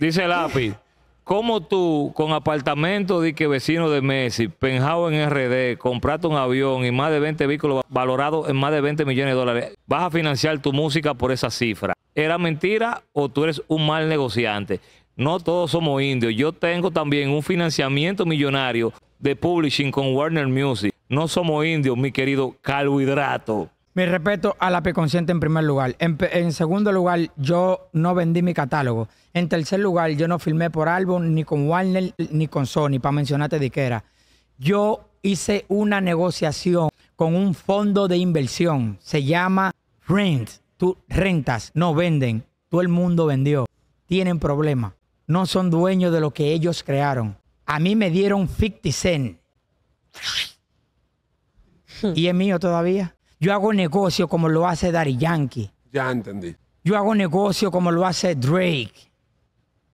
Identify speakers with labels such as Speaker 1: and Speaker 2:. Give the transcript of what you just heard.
Speaker 1: Dice Lápiz, ¿cómo tú con apartamento de que vecino de Messi, penjado en RD, compraste un avión y más de 20 vehículos valorados en más de 20 millones de dólares, vas a financiar tu música por esa cifra? ¿Era mentira o tú eres un mal negociante? No todos somos indios. Yo tengo también un financiamiento millonario de publishing con Warner Music. No somos indios, mi querido carbohidrato.
Speaker 2: Mi respeto a la Consciente en primer lugar. En, segundo lugar, yo no vendí mi catálogo. En tercer lugar, yo no filmé por álbum ni con Warner ni con Sony, para mencionarte de qué era. Yo hice una negociación con un fondo de inversión. Se llama Rent. Tú rentas, no venden. Todo el mundo vendió. Tienen problema. No son dueños de lo que ellos crearon. A mí me dieron 50 cent. Hmm. Y es mío todavía. Yo hago negocio como lo hace Daddy Yankee.
Speaker 1: Ya entendí.
Speaker 2: Yo hago negocio como lo hace Drake.